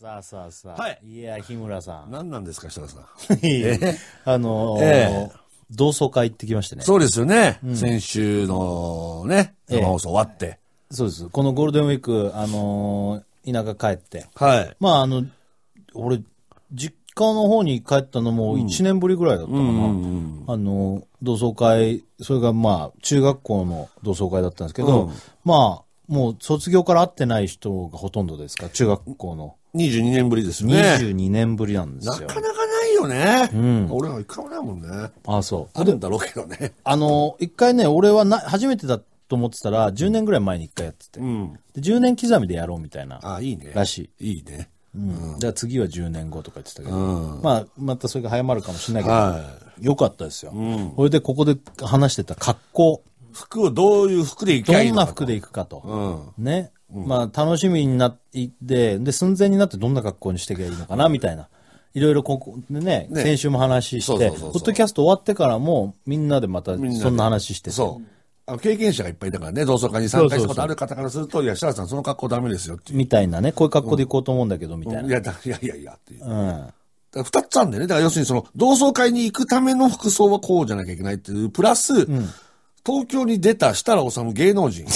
さあさあさあ。はい。いや、日村さん。何なんですか、設楽さん。あのーえ同窓会行ってきましてね。そうですよね。先週のね、生放送終わって。そうです。このゴールデンウィーク、あのー田舎帰って。はい。まあ、あの、俺、実家の方に帰ったのも1年ぶりぐらいだったかな。あの、同窓会、それがまあ、中学校の同窓会だったんですけど、うんまあ、もう卒業から会ってない人がほとんどですか、中学校の。22年ぶりですね。22年ぶりなんですよ。なかなかないよね。うん。俺は一回もないもんね。ああ、そう。あるんだろうけどね。あの、一回ね、俺はな、初めてだと思ってたら、10年ぐらい前に一回やってて。うん。で、10年刻みでやろうみたいな。ああ、いいね。らしい。いいね。うん。じゃあ次は10年後とか言ってたけど。うん。まあ、またそれが早まるかもしれないけど。はい。よかったですよ。うん。それでここで話してた格好。服をどういう服で行くかどんな服で行くかと。うん。ね。まあ、楽しみになってで、寸前になってどんな格好にしていけばいいのかな、みたいな。いろいろここでね、先週も話して、ポッドキャスト終わってからも、みんなでまたそんな話してて。そう。あの経験者がいっぱいだからね、同窓会に参加したことある方からすると、いや、設楽さん、その格好ダメですよってみたいなね、こういう格好で行こうと思うんだけど、みたいな。うん、いや、いやいやいや、っていう。うん。二つあるんだよね。だから要するにその、同窓会に行くための服装はこうじゃなきゃいけないっていう、プラス、うん、東京に出た設楽治芸能人。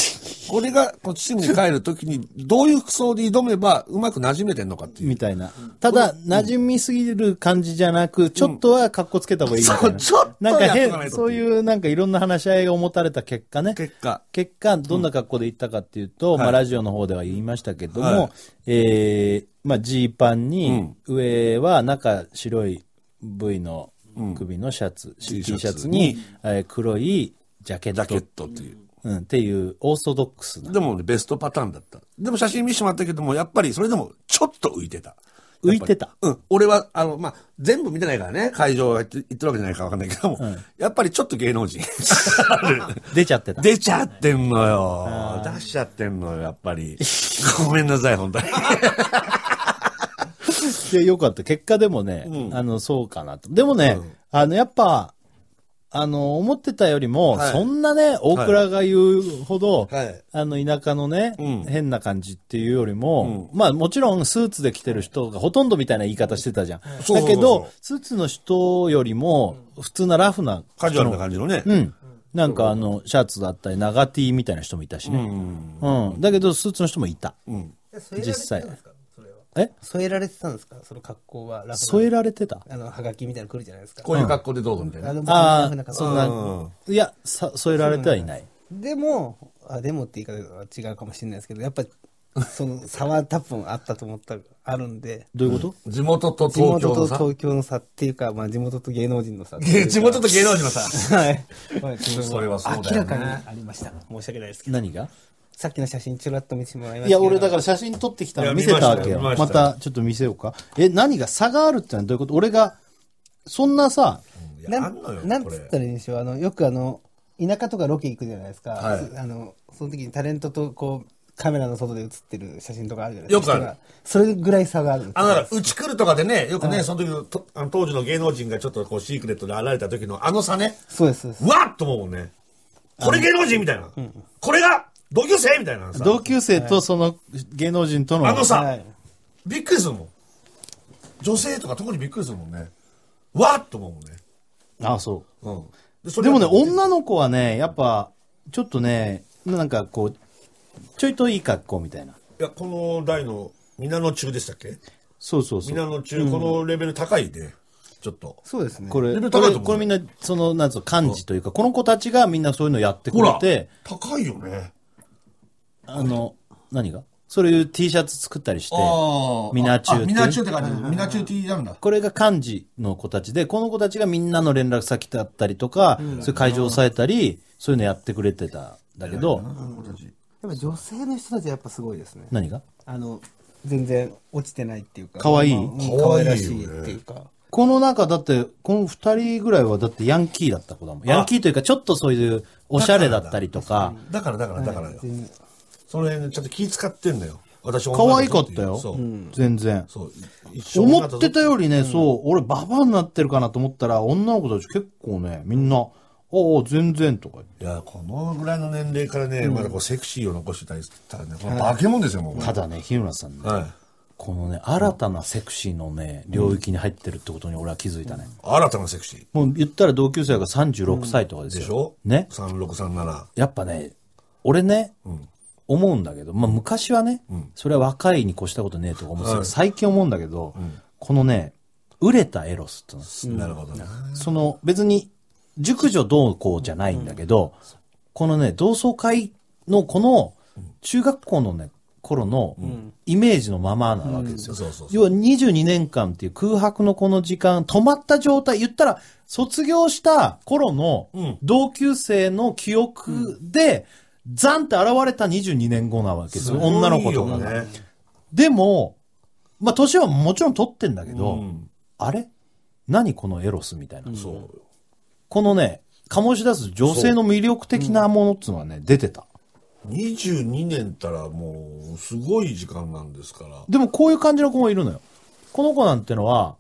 俺がこうチームに帰るときに、どういう服装で挑めばうまく馴染めてんのかっていう。みたいな。ただ、馴染みすぎる感じじゃなく、ちょっとは格好つけた方がいいみな。そう、ちょっとなんか変、そういうなんかいろんな話し合いが持たれた結果ね。結果。結果、どんな格好で行ったかっていうと、まあラジオの方では言いましたけども、はい、えー、まあジーパンに、上は中白い部位の首のシャツ、うん、T シャツに、え黒いジャケット。ジャケットという。うん、っていうオーソドックスな。でもね、ベストパターンだった。でも写真見せてもらったけども、やっぱりそれでもちょっと浮いてた。浮いてたうん。俺は、あの、まあ、全部見てないからね、会場行ってってるわけじゃないからわかんないけども、うんやっぱりちょっと芸能人。出ちゃってた。出ちゃってんのよ。出しちゃってんのよ、やっぱり。ごめんなさい、本当に。い や、よかった。結果でもね、うんあの、そうかなと。でもね、うんあの、やっぱ、あの、思ってたよりも、はいそんなね、大倉が言うほど、はいあの、田舎のね、うん変な感じっていうよりも、まあもちろんスーツで着てる人がほとんどみたいな言い方してたじゃん。そうそうだそうけど、スーツの人よりも、普通なラフな、カジュアルな感じのね。うん。なんかあの、シャツだったり、長 T みたいな人もいたしね。うん。だけど、スーツの人もいた。うん。えそれえ添えられてたんですかその格好は。添えられてたあの、はがきみたいなの来るじゃないですか。こういう格好でどうぞみたいな。ああそんな、いや、添えられてはいない。でも、あ、でもって言い方は違うかもしれないですけど、やっぱ、その差は多分あったと思ったら、あるんで。どういうこと地元と東京の差。地元と東京の差っていうか、まあ地元と芸能人の差。地元と芸能人の差。はい。それはそうだよ、ね。明らかにありました。申し訳ないですけど。何がさっきの写真ちらっと見せてもらいましたいや、俺だから写真撮ってきたの見せたわけよ。またちょっと見せようか。え、何が差があるってのはどういうこと俺が、そんなさ、ななんつったらいいんでしょう。あの、よくあの、田舎とかロケ行くじゃないですか。はい、あの、その時にタレントとこう、カメラの外で写ってる写真とかあるじゃないですか。よくある。それぐらい差があるあ、だから、うち来るとかでね、よくね、その時のとあの当時の芸能人がちょっとこう、シークレットで現れた時のあの差ね。そうです。わっと思うもんね。これ芸能人みたいな。これが同級生みたいなさ。同級生とその芸能人との。あのさ、はい、びっくりするもん。女性とか特にびっくりするもんね。わっと思うもんね。ああ、そう。うん。ででもね、女の子はね、やっぱ、ちょっとね、なんかこう、ちょいといい格好みたいな。いや、この台の、皆の中でしたっけそうそうそう。皆の中、このレベル高いで、ちょっと。そうですね。これ、これこれみんな、その、なんつうの、幹事というか、この子たちがみんなそういうのやってくれて。高いよね。あの、何がそういう T シャツ作ったりして、ミナチューって。ミナチューって感じ。ミナチュー T なんだ。これが幹事の子たちで、この子たちがみんなの連絡先だったりとか、そういう会場を抑えたり、そういうのやってくれてたんだけど、やっぱ女性の人たちやっぱすごいですね。何があの、全然落ちてないっていうか。かわいわいらしいっていうか。この中だって、この二人ぐらいはだってヤンキーだった子だもん。ヤンキーというか、ちょっとそういうおしゃれだったりとか。だからだからだからよ。その辺ちょっと気使ってんのよ。私可愛かったよ。う全然。思ってたよりね、そう、俺ババアになってるかなと思ったら、女の子たち結構ね、みんな、ああ、全然とかいや、このぐらいの年齢からね、うまだこうセクシーを残してたりしたらね、化け物ですよ、もう。ただね、日村さんね、はい、このね、新たなセクシーのね、領域に入ってるってことに俺は気づいたね。新たなセクシーもう言ったら同級生が36歳とかですよ。でしょね。36、37。やっぱね、俺ね、うん思うんだけど、まあ昔はね、うん、それは若いに越したことねえとか思ってけど、はい、最近思うんだけど、うん、このね、売れたエロスってなるほどね。その別に、熟女どうこうじゃないんだけど、うん、このね、同窓会のこの、中学校のね、頃のイメージのままなわけですよ。要は22年間っていう空白のこの時間、止まった状態、言ったら卒業した頃の同級生の記憶で、ザンって現れた22年後なわけですよ。女の子とかね。でも、まあ、年はもちろん取ってんだけど、うん、あれ何このエロスみたいな。そうん、このね、醸し出す女性の魅力的なものっつうのはね、うん、出てた。22年たらもう、すごい時間なんですから。でもこういう感じの子もいるのよ。この子なんてのは、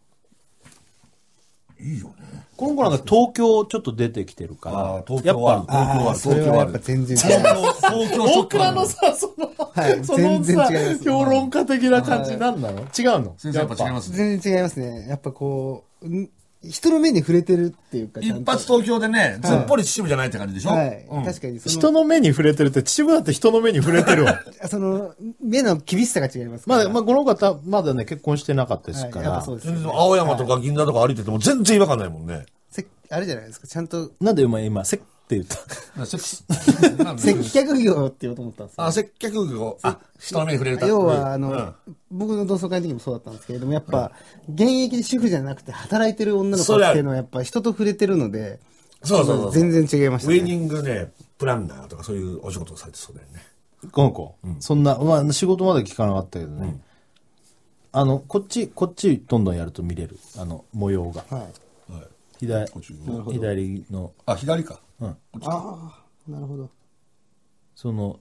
いいよね。今後なんか東京ちょっと出てきてるから、東京は、東京は、東京はやっぱ全然違う。東京大倉のさ、その、はい、そのさ、評論家的な感じなんなの違うの先生やっぱ違いますね。全然違いますね。やっぱこう、人の目に触れてるっていうか。一発東京でね、ずっぽり秩父じゃないって感じでしょはい。確かに。人の目に触れてるって、秩父だって人の目に触れてるわ。その、目の厳しさが違いますまあ、まあ、この方、まだね、結婚してなかったですから。そうです。青山とか銀座とか歩いてても全然違和感ないもんね。せあれじゃないですか、ちゃんと。なんで今、今、せっって言った。接客業って言おうと思ったんですあ、接客業。あ、人の目に触れるた要は、あの、僕の同窓会の時もそうだったんですけれども、やっぱ、現役で主婦じゃなくて働いてる女の子っていうのはやっぱ人と触れてるので、そうそうそう全然違いましたね。ウェディングね、プランナーとかそういうお仕事をされてそうだよね。この子、そんな、まあ仕事まで聞かなかったけどね。あの、こっち、こっちどんどんやると見れる。あの、模様が。はい。左、左の。あ、左か。うん。ああ、なるほど。その、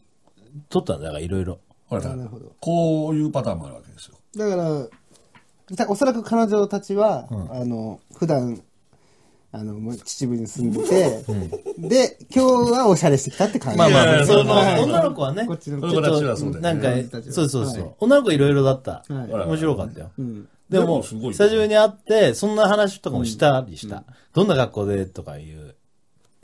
撮ったんだからいろいろ。ほら、なるほどこういうパターンもあるわけですよ。だから、おそらく彼女たちは、うん、あの、普段、あの、秩父に住んでて、うん、で、今日はおしゃれしてきたって感じ。まあまあ、その、女の子はね、こっちのはそうだよね。なんか、そうそうそう。女の子いろいろだった。面白かったよ。でも、久しぶりに会って、そんな話とかもしたりした。どんな学校でとかいう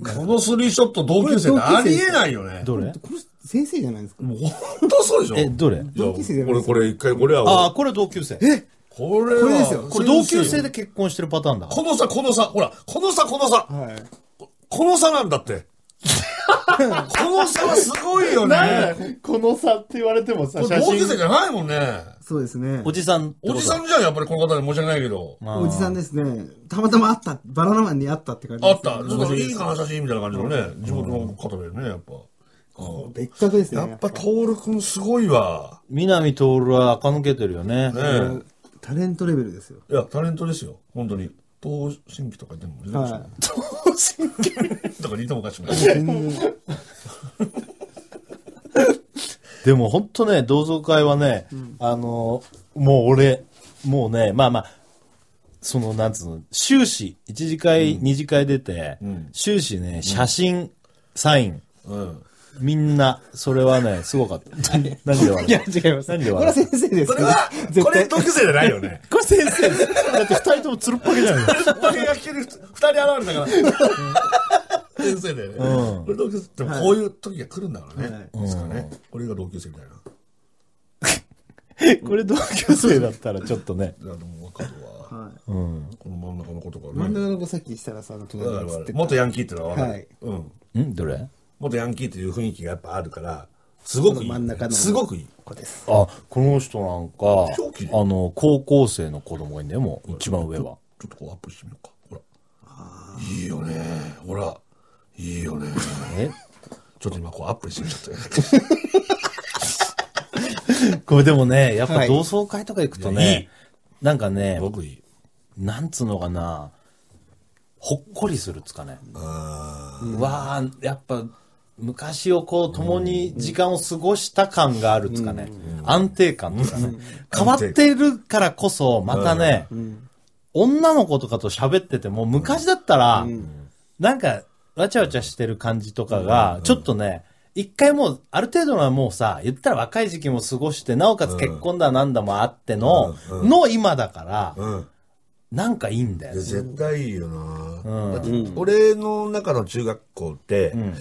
このスリーショット同級生ってありえないよね。どれこれ先生じゃないですか。もう本当そうでしょえ、どれ同級生じゃないですか。俺これ一回、これは。ああ、これ同級生。えこれこれですよ。これ同級生で結婚してるパターンだ。この差、この差、ほら、この差、この差。はい。この差なんだって。この差はすごいよね。この差って言われてもさ、写真。同級生じゃないもんね。そうですね。おじさん。おじさんじゃん、やっぱりこの方で申し訳ないけど。おじさんですね。たまたまあった。バナナマンにあったって感じ、ね。あった。そうそいい話写真みたいな感じのね。地元の方でね、やっぱ。こう別格ですね。やっぱ、徹君すごいわ。南徹は垢抜けてるよね。ねタレントレベルですよ。いや、タレントですよ。本当に。東新規とかでも出てしたね。東新規とかにいてもおかしくない。でも本当ね、同窓会はね、うん、あの、もう俺、もうね、まあまあ、その、なんつうの、終始、一次会、うん、二次会出て、うん、終始ね、写真、サイン、うん、みんな、それはね、すごかった。何で笑いや、違います。何で笑これは先生ですこれは、これ特性じゃないよね。これ先生だって二人ともつるっぽけじゃないつるっぽけが来てる人、二人現れたから。先生だよね。うん。これ同級生、でもこういう時が来るんだからね。ですかね。これが同級生みたいな。これ同級生だったらちょっとね。いや、でもはうん。この真ん中の子とかね。真ん中の子さっき設楽さんの隣に映った。元ヤンキーってのは分かる。はい。うん。んどれ元ヤンキーという雰囲気がやっぱあるから、すごくいい、ね。すごくいい。子です。あ、この人なんか、あの、高校生の子供がいんだよ、もう、一番上は。ちょっとこうアップしてみようか。ほら。いいよね。ほら。いいよね。ちょっと今こうアップしてみちゃったこれでもね、やっぱ同窓会とか行くとね、なんかね、僕いい。なんつうのかな、ほっこりするつかね。うわー、やっぱ、昔をこう共に時間を過ごした感があるつかね、安定感とかね、変わってるからこそ、またね、女の子とかと喋ってても、昔だったら、なんか、わちゃわちゃしてる感じとかが、ちょっとね、一回もう、ある程度のはもうさ、言ったら若い時期も過ごして、なおかつ結婚だなんだもあっての、の今だから、なんかいいんだよ、絶対いいよな、うん、俺の中の中学校って、うん、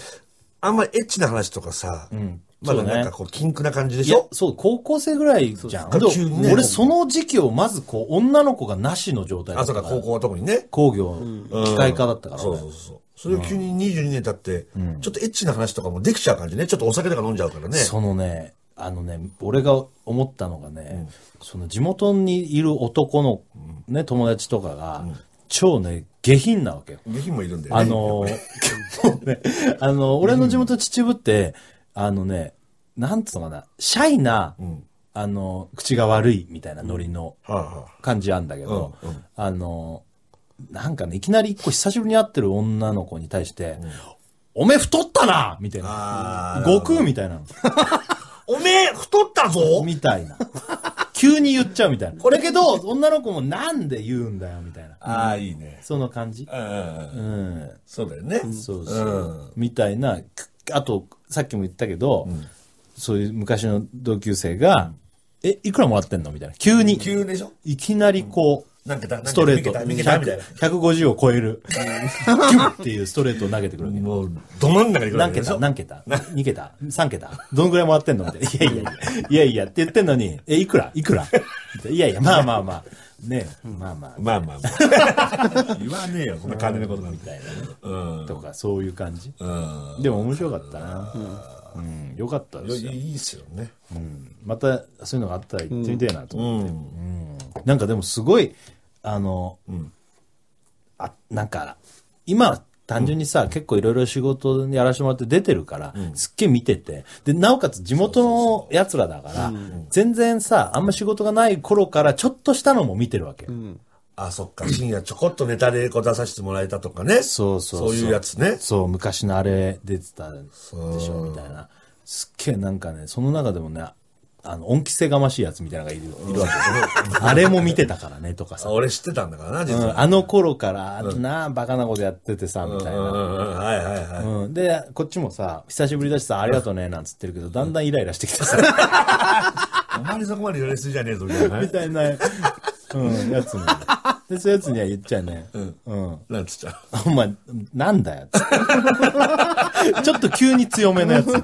あんまりエッチな話とかさ、うんまだなんかこう、キンクな感じでしょそう、高校生ぐらいじゃん。急ね、俺その時期をまずこう、女の子がなしの状態だったから。あ、そうか、高校は特にね。工業、機械化だったから、そうそうそう。それを急に22年経って、ちょっとエッチな話とかもできちゃう感じね。ちょっとお酒とか飲んじゃうからね。そのね、あのね、俺が思ったのがね、その地元にいる男の、ね、友達とかが、超ね、下品なわけよ。下品もいるんだよね。あの ね、あの、俺の地元秩父って、あのね、なんつうのかな、シャイな、うん、あの、口が悪いみたいなノリの感じあんだけど、あの、なんかね、いきなり一個久しぶりに会ってる女の子に対して、おめ太ったなみたいな。悟空みたいな おめえ太ったぞみたいな。急に言っちゃうみたいな。これけど、女の子もなんで言うんだよみたいな。ああ、いいね。その感じ。うん。そうだよね。そうそう。みたいな、あと、さっきも言ったけど、そういう昔の同級生が、え、いくらもらってんのみたいな。急に。急でしょいきなりこう、なんかストレート。150を超える。キュっていうストレートを投げてくるもう、ど真ん中でくる何桁何桁 ?2 桁 ?3 桁どのくらい回ってんのみたいな。いやいや、いやいやって言ってんのに、え、いくらいくらいやいや、まあまあまあ。ねまあまあ。まあまあ、まあ、言わねえよ、こんな金のことなんて。みたいな、とか、そういう感じ。でも面白かったな。うん、よかったですよ。いいっすよね。うん。また、そういうのがあったら行ってみたいなと思って。うん。なんかでもすごい、あの、うん、あ、なんか、今、単純にさ、うん、結構いろいろ仕事やらせてもらって出てるから、うん、すっげえ見てて。で、なおかつ地元のやつらだから、全然さ、あんま仕事がない頃からちょっとしたのも見てるわけ。うん、あ、そっか。深夜ちょこっとネタでこう出させてもらえたとかね。そうそうそう。そういうやつね。そう、昔のあれ出てたでしょ、みたいな。すっげえなんかね、その中でもね、あの、恩着せがましいやつみたいなのがいる、いるわけ あれも見てたからね、とかさ。俺知ってたんだからな、実は。うん、あの頃から、うん、なあ、バカなことやっててさ、みたいな。はいはいはい、うん。で、こっちもさ、久しぶりだしさ、ありがとうね、なんつってるけど、だんだんイライラしてきてさ。あまりそこまでやりすぎじゃねえぞ、みたいな。みたいな、うん、やつも。で、そういうやつには言っちゃうね。うん。うん。なんつっちゃう。お前、なんだよ。ちょっと急に強めのやつ。うん。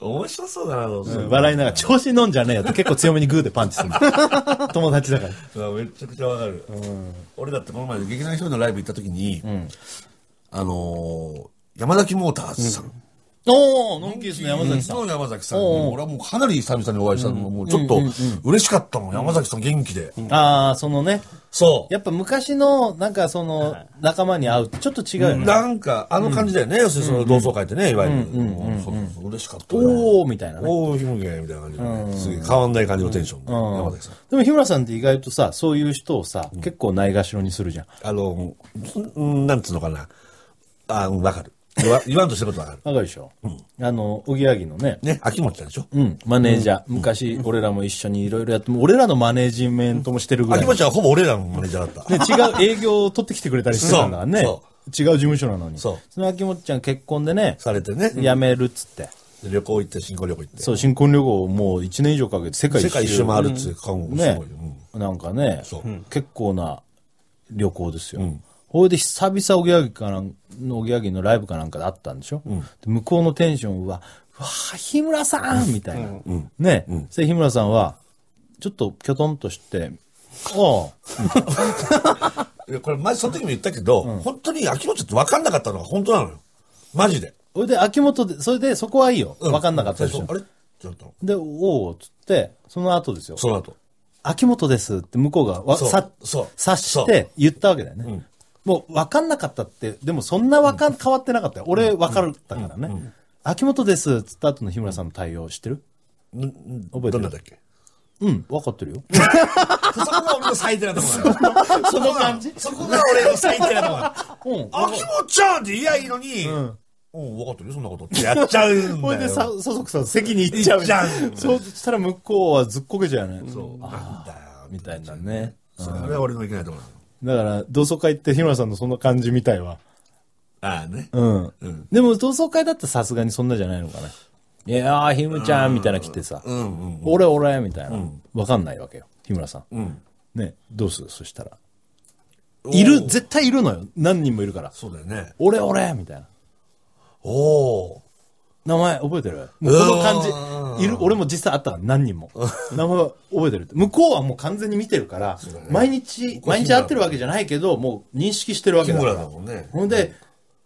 面白そうだなと思っ笑いながら、調子飲んじゃねえよって結構強めにグーでパンチする 友達だから。めちゃくちゃわかる、俺だってこの前劇団ひとりのライブ行った時に、あのー、山崎モーターズさん、おー、のんきですね、山崎さん。山崎さん俺はもうかなり久々にお会いしたのも、もうちょっと嬉しかったもん、山崎さん元気で。ああ、そのね、そう。やっぱ昔の、なんかその、仲間に会うってちょっと違うよね。なんか、あの感じだよね。要するにその同窓会ってね、いわゆる。う嬉しかった。おーみたいなね。おー、ひむげみたいな感じすげえ変わんない感じのテンション。山崎さん。でも日村さんって意外とさ、そういう人をさ、結構ないがしろにするじゃん。あの、なんつうのかな。あ、わかる。言わ言わんとしてることわかる。わかるでしょ。うん、あの、おぎやぎのね。ね、秋元ちゃんでしょ。うん、マネージャー。昔、俺らも一緒にいろいろやって、俺らのマネージメントもしてるぐらい。秋元ちゃんはほぼ俺らのマネージャーだった。ね、違う営業を取ってきてくれたりしてたんだからね。違う事務所なのに。そう。その秋元ちゃん結婚でね。されてね。辞めるっつって。旅行行って、新婚旅行行って。そう、新婚旅行をもう1年以上かけて世界一周。世界一周回るっつう感もすごいね。なんかね、結構な旅行ですよ。うんほいで久々おぎやぎかなんのおぎやぎのライブかなんかであったんでしょ、うん、で向こうのテンションは、わあ、日村さんみたいな。うん、ね、うん、そ日村さんは、ちょっときょとんとして、おう。これ前その時も言ったけど、うん、本当に秋元って分かんなかったのが本当なのよ。マジで。それで秋元で、それでそこはいいよ。分かんなかったでしょ。うん、あれちょっと。で、おっつって、その後ですよ。その後。秋元ですって向こうがわさ、さして言ったわけだよね。もう分かんなかったって、でもそんなわかん、変わってなかったよ。俺分かったからね。秋元です。つった後の日村さんの対応知ってる覚えてるどんなだっけうん、分かってるよ。そこが俺の最低なところその感じそこが俺の最低なところ。うん。秋元ちゃんって言いやいいのに、うん分かってるよ、そんなことってやっちゃうんだよ。ほいで、さ、そそくさん、席に行っちゃう。じゃん。そうしたら向こうはずっこけちゃうね。そう。なんだよ。みたいなね。それは俺のいけないところなの。だから、同窓会って日村さんのその感じみたいは。ああね。うん。うん、でも、同窓会だったらさすがにそんなじゃないのかな。いやあ、ひむちゃんみたいな来てさ、うんうんうん、俺俺みたいな、わ、うん、かんないわけよ、日村さん。うん、ね、どうするそしたら。いる、絶対いるのよ。何人もいるから。そうだよね。俺俺みたいな。おお。名前覚えてるこの感じ。いる、俺も実際あった何人も。名前覚えてるって。向こうはもう完全に見てるから、ね、毎日、毎日会ってるわけじゃないけど、もう認識してるわけだから。日村だもんね。ほんで、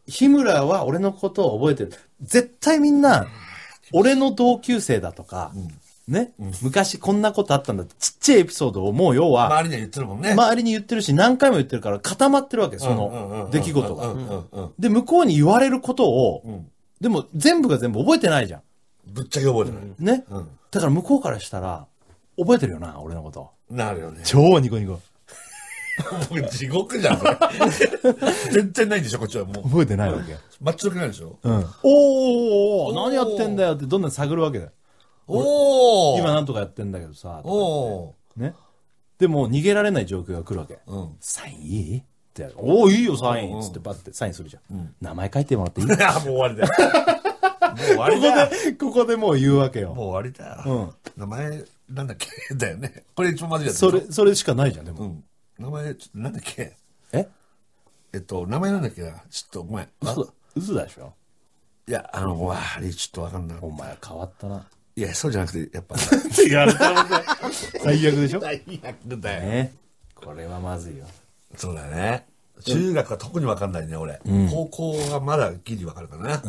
日村は俺のことを覚えてる。絶対みんな、俺の同級生だとか、うんね、うん、昔こんなことあったんだって、ちっちゃいエピソードをもう要は、周りに言ってるもんね。周りに言ってるし、何回も言ってるから固まってるわけ、その出来事が。で、向こうに言われることを、でも全部が全部覚えてないじゃん。ぶっちゃけ覚えてない。ね、うん、だから向こうからしたら、覚えてるよな、俺のこと。なるよね。超ニコニコ。も地獄じゃん、全然ないんでしょ、こっちはもう。覚えてないわけ。全くないでしょ。うん。おー何やってんだよってどんどん探るわけだよ。おお今なんとかやってんだけどさ、おおね。でも逃げられない状況が来るわけ。うん。サインいいっておお、いいよ、サインつってバッてサインするじゃん。うん、名前書いてもらっていい もう終わりだよ。もう終わりだここで、ここでもう言うわけよ。もう終わりだよ。うん、名前、なんだっけ だよね。これ一番まずいそれ、それしかないじゃん、でも。うん、名前、ちょっとなんだっけええっと、名前なんだっけな。ちょっとごめん。嘘だ、嘘だでしょいや、あの、わあちょっとわかんない。お前変わったな。いや、そうじゃなくて、やっぱ。違う。最悪でしょ最悪だよ。ね。これはまずいよ。そうだね。中学は特に分かんないね、俺。うん高校はまだギリ分かるかな。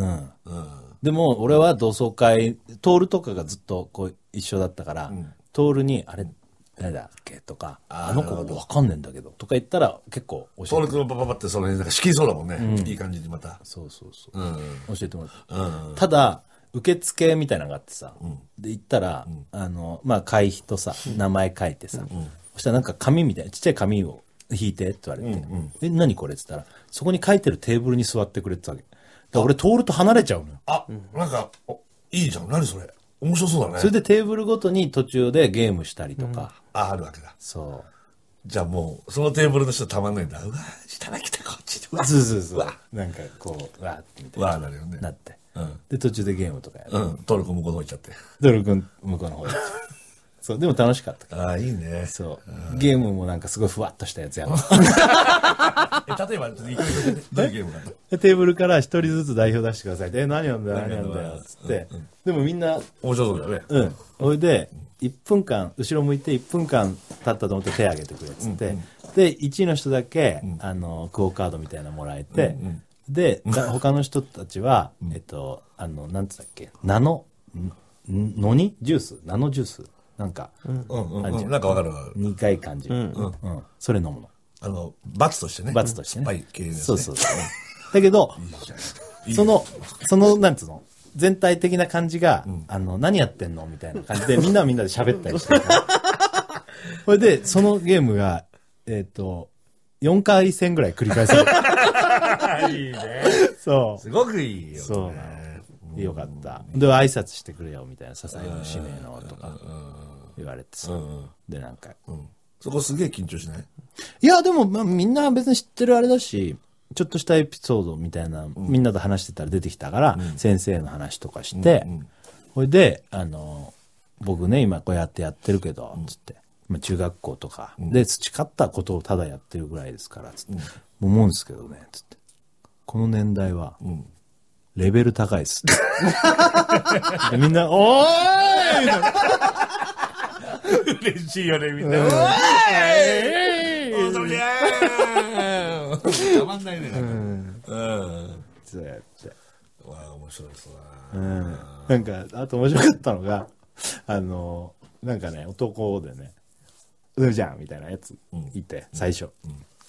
うん。でも、俺は同窓会、トールとかがずっとこう一緒だったから、トールに、あれ、誰だっけとか、あの子わかんねえんだけど、とか言ったら結構教えてトール君のパパパってその辺、なんか仕きそうだもんね。いい感じにまた。そうそうそう。教えてもらった。ただ、受付みたいなのがあってさ、で、行ったら、あの、まあ、会費とさ、名前書いてさ、そしたらなんか紙みたいな、ちっちゃい紙を引いてって言われて、うんうん、え、何これって言ったら、そこに書いてるテーブルに座ってくれてたわけ。だから俺通ると離れちゃうのよ。あ、なんか、いいじゃん。何それ。面白そうだね。それでテーブルごとに途中でゲームしたりとか。うん、あ、あるわけだ。そう。じゃあもう、そのテーブルの人たまんないんだ。うわ、下に来たこっちで。うわ、そうそうそう。なんかこう、わってみたいな。わなるよね。なって。うん、で、途中でゲームとかやる。うん。トルコ向こうの方行っちゃって。トル君向こうの方行っちゃって。そうでも楽しかったからああいいねそうゲームもなんかすごいふわっとしたやつやろ 例えばどういうゲームなのテーブルから一人ずつ代表出してくださいえ何やんだよ何やんだよ」つって、でもみんな面白そうだねうんおいで1分間後ろ向いて1分間経ったと思って手挙げてくれっつって、で1位の人だけ、あのクオ・カードみたいなもらえて、で、他の人たちは、えっと、あの、なんつったっけ、ナノ、ノニジュースナノジュースなんか、うんうんうん、なんかわかる苦い感じ、うんうん、それ飲むのあの罰としてね罰としてね酸っぱい系です、ね、そうそうそうだけどそのそのなんつうの全体的な感じが、うん、あの何やってんのみたいな感じでみんなみんなで喋ったりしてそ れでそのゲームがえっ、ー、と4回戦ぐらい繰り返す いいねそうすごくいいよ、そうよかった。で、挨拶してくれよ、みたいな、支えの使命の、とか、言われてさ。で、なんか、うん。そこすげえ緊張しないいや、でも、まあ、みんな別に知ってるあれだし、ちょっとしたエピソードみたいな、うん、みんなと話してたら出てきたから、うん、先生の話とかして、うんうん、ほいで、あの、僕ね、今こうやってやってるけど、うつって、まあ、中学校とかで培ったことをただやってるぐらいですから、つって、思うんですけどね、つって、この年代は、レベル高いっす、みんな、おーい 嬉しいよね、みんな。おーいおたまんないね。うん。うん。わあ、面白いっすうん。なんか、あと面白かったのが、あの、なんかね、男でね、うじゃんみたいなやついて、最初。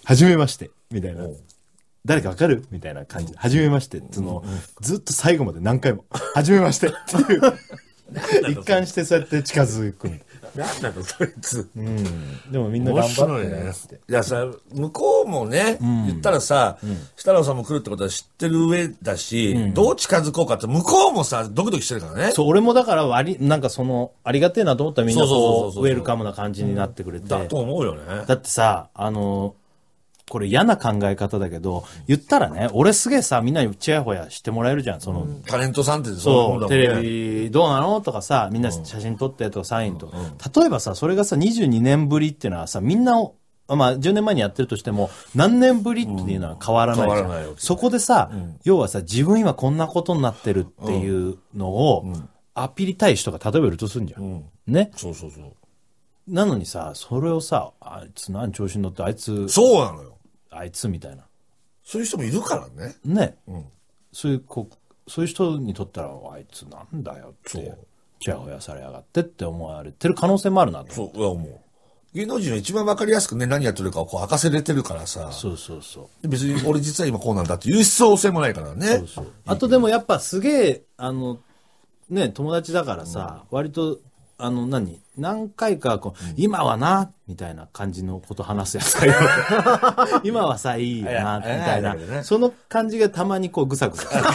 はじめましてみたいな。誰かわかるみたいな感じで、初めましてっいうのを、ずっと最後まで何回も、初めましてっていう 一貫してそうやって近づくみたいな。んだろ、そいつ。うん。でもみんな頑張ってねって。いやさ、向こうもね、うん、言ったらさ、うん、設楽さんも来るってことは知ってる上だし、うん、どう近づこうかって、向こうもさ、ドキドキしてるからね。そう、俺もだから、あり、なんかその、ありがてえなと思ったらみんなそう、ウェルカムな感じになってくれて。だと思うよね。だってさ、あのこれ嫌な考え方だけど、言ったらね、俺すげえさ、みんなにちやほやしてもらえるじゃん、その。タレントさんってそう、テレビどうなのとかさ、みんな写真撮ってとかサインと、例えばさ、それがさ、22年ぶりっていうのはさ、みんなまあ、10年前にやってるとしても、何年ぶりっていうのは変わらないじゃん。そこでさ、要はさ、自分今こんなことになってるっていうのを、アピリたい人が例えばいるとするんじゃん。ん、ね。そうそうそう。なのにさ、それをさ、あいつ何調子に乗って、あいつ。そうなのよ。あいつみたいな。そういう人もいるからね。ね。うん、そういうこそういう人にとったら、あいつなんだよって、ちやほやされやがってって思われてる可能性もあるなと。そう、思う。芸能人は一番わかりやすくね、何やってるかをこう明かせれてるからさ、そうそうそう。別に俺実は今こうなんだっていう必要性もないからね。あとでもやっぱすげえ、あの、ね、友達だからさ、割とあの何、何回かこう、うん、今はな、みたいな感じのこと話すやつがいる。今はさ、いいよな、みたいな。その感じがたまにこう、ぐさぐさ。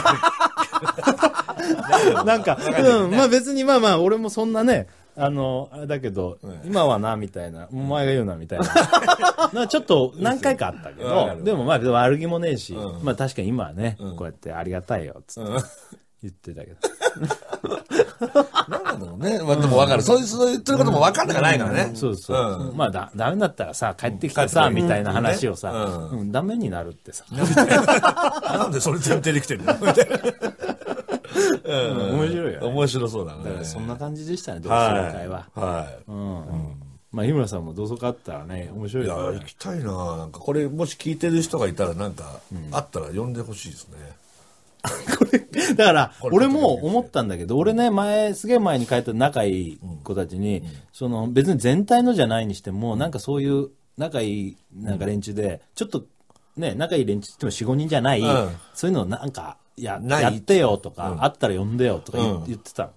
なんか、うん、まあ別にまあまあ、俺もそんなね、あの、あれだけど、今はな、みたいな、お前が言うな、みたいな。な ちょっと何回かあったけど、でもまあ悪気もねえし、まあ確かに今はね、こうやってありがたいよ、つって言ってたけど。な んなんだろうね。まあ、でも分かる。そういう、そういう、そういうことも分かんなくないからね。そうそう。まあ、だ、ダメだったらさ、帰ってきてさ、みたいな話をさ、ダメになるってさ。なんでそれ前提できてるの 面白いよ。面白そうだね。そんな感じでしたね、同窓会は。はい。うん。まあ、日村さんも同窓会あったらね、面白いいや、行きたいななんか、これ、もし聞いてる人がいたら、なんか、あったら呼んでほしいですね。これ、だから、俺も思ったんだけど、俺ね、前、すげえ前に帰った仲いい子たちに、その、別に全体のじゃないにしても、なんかそういう仲いい、なんか連中で、ちょっと、ね、仲いい連中っても4、5人じゃない、そういうのなんか、や、やってよとか、あったら呼んでよとか言ってた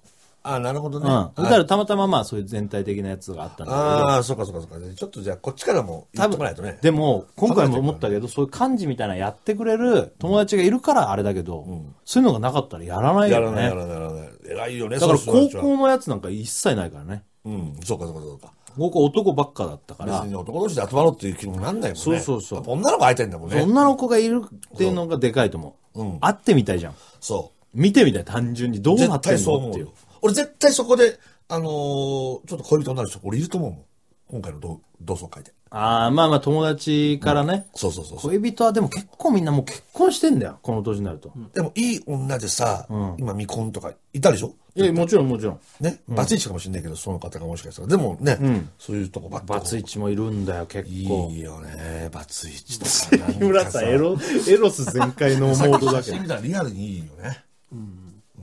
あなるほどね。うん。だからたまたままあそういう全体的なやつがあったんだけど。ああ、そっかそっかそっか。ちょっとじゃあこっちからも言っとかないとね。でも、今回も思ったけど、そういう漢字みたいなやってくれる友達がいるからあれだけど、うん、そういうのがなかったらやらないよね。やらないやらないやらない。偉いよね、だから高校のやつなんか一切ないからね。うん、そうかそうかそうか。僕男ばっかだったから。別に男同士で集まろうっていう気もなんないもんね。そうそうそう。女の子会いたいんだもんね。女の子がいるっていうのがでかいと思う。うん。会ってみたいじゃん。そう。見てみたい、単純に。どうなってんのっていう。俺絶対そこで、あのー、ちょっと恋人になる人、俺いると思うもん。今回の同同窓会で。ああ、まあまあ友達からね。そうそうそうそう。恋人はでも結構みんなもう結婚してんだよ。この年になると。でもいい女でさ、うん今未婚とかいたでしょいや、もちろんもちろん。ね。バツイチかもしれないけど、その方がもしかしたら。でもね、んそういうとこばっかバツイチもいるんだよ、結構。いいよね、バツイチとかな んさ。ロ、エロス全開のモードだけど。リアルにいいよね。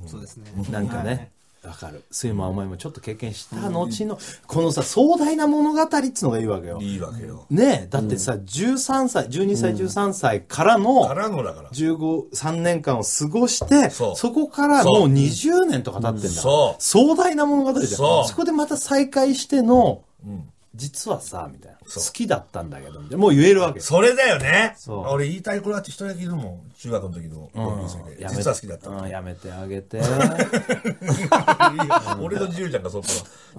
そうですね。なんかね。わかる。スいも甘いもちょっと経験した後の、このさ、壮大な物語っつうのがいいわけよ。いいわけよ。ねえ、だってさ、13歳、12歳、13歳からの、15、3年間を過ごして、そこからもう20年とか経ってんだ。壮大な物語じゃん。そこでまた再会しての、実はさ、みたいな。好きだったんだけど、もう言えるわけ。それだよね。俺言いたい子だって一人だけいるもん。中学の時の実は好きだった。うん、やめてあげて。俺の自由じゃんか、そっは。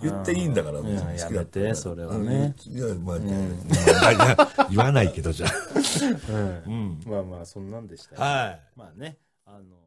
言っていいんだから、好きだっやめて、それはね。いや、まあ、言わないけどじゃあ。うん。まあまあ、そんなんでした。はい。まあね、あの、